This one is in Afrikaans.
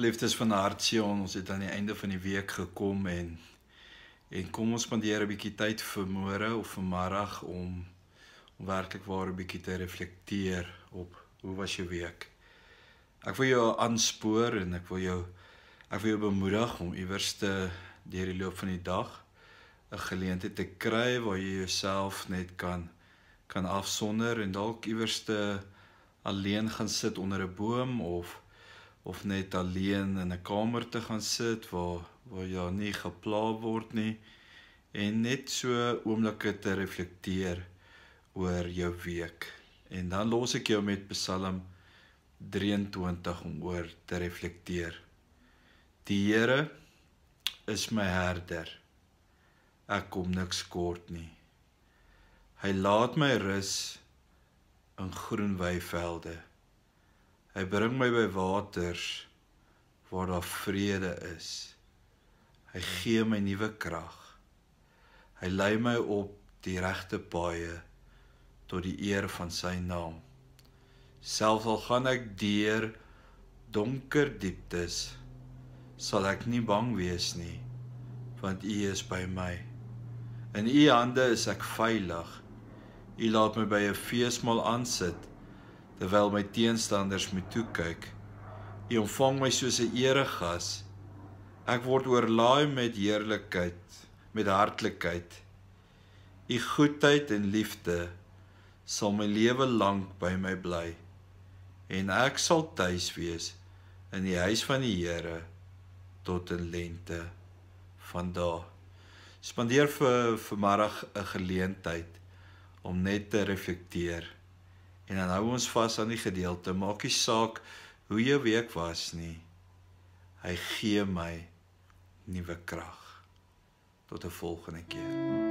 Geliefdes van Hartsion, ons het aan die einde van die week gekom en en kom ons spandeer 'n bietjie tyd vir môre of vir middag om om werklik waar 'n bietjie te reflekteer op hoe was jou week. Ek wil jou aanspoor en ek wil jou ek wil jou bemoedig om iewers te deur die loop van die dag 'n geleentheid te kry waar jy jouself net kan kan afsonder en dalk iewers te alleen gaan sit onder 'n boom of of net alleen in 'n kamer te gaan sit waar waar jy ja, nie gepla word nie en net so oomblikke te reflekteer oor jou week. En dan los ek jou met Psalm 23 om oor te reflekteer. Die Here is my herder. Ek kom niks kort nie. Hy laat my rus in groen weivelde. Hy bring my by waters waar daar vrede is. Hy gee my nuwe krag. Hy lei my op die regte paaie tot die eer van sy naam. Selfs al gaan ek deur donker dieptes, sal ek nie bang wees nie, want U is by my. In U hande is ek veilig. U laat my by 'n feesmaal aansit terwyl my teenstanders my toe kyk. U ontvang my soos 'n eregas. Ek word oorlaai met heerlikheid, met hartlikheid. U goedheid en liefde sal my lewe lank by my bly en ek sal tuis wees in die huis van die Here tot in lente van daar. Spandeer vir vanmôre 'n geleentheid om net te reflekteer. En dan hou ons vas aan die gedeelte. Maakie saak hoe jou week was nie. Hy gee my nuwe krag. Tot 'n volgende keer.